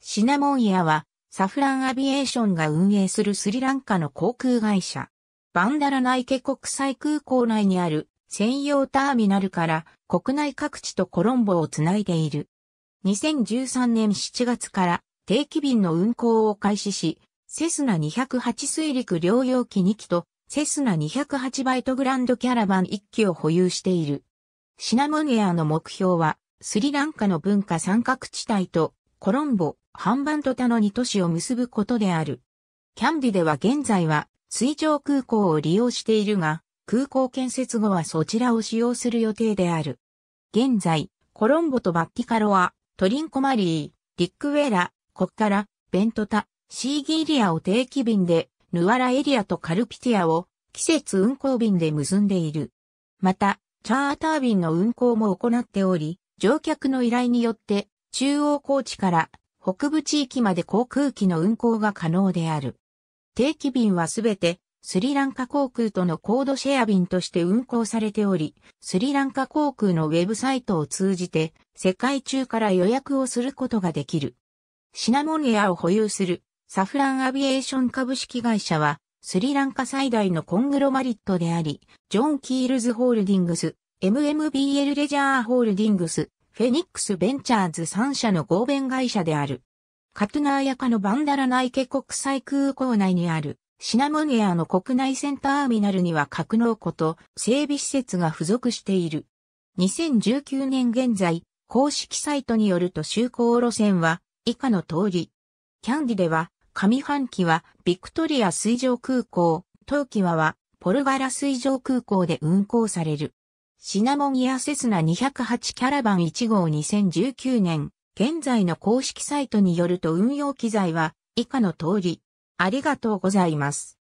シナモンエアは、サフランアビエーションが運営するスリランカの航空会社。バンダラナイケ国際空港内にある専用ターミナルから国内各地とコロンボをつないでいる。2013年7月から定期便の運航を開始し、セスナ208水陸両用機2機とセスナ208バイトグランドキャラバン1機を保有している。シナモンエアの目標は、スリランカの文化三角地帯とコロンボ、ハンバントタの2都市を結ぶことである。キャンディでは現在は水上空港を利用しているが、空港建設後はそちらを使用する予定である。現在、コロンボとバッティカロア、トリンコマリー、リックウェラ、コッカラ、ベントタ、シーギリアを定期便で、ヌアラエリアとカルピティアを季節運行便で結んでいる。また、チャーター便の運行も行っており、乗客の依頼によって中央高地から北部地域まで航空機の運航が可能である。定期便はすべてスリランカ航空とのコードシェア便として運航されており、スリランカ航空のウェブサイトを通じて世界中から予約をすることができる。シナモンエアを保有するサフランアビエーション株式会社はスリランカ最大のコングロマリットであり、ジョン・キールズ・ホールディングス、MMBL レジャーホールディングス、フェニックスベンチャーズ3社の合弁会社である。カトゥナーヤカのバンダラナイケ国際空港内にあるシナモニアの国内線ターミナルには格納庫と整備施設が付属している。2019年現在、公式サイトによると就航路線は以下の通り。キャンディでは、上半期はビクトリア水上空港、東キワはポルガラ水上空港で運航される。シナモンやセスナ208キャラバン1号2019年、現在の公式サイトによると運用機材は以下の通り。ありがとうございます。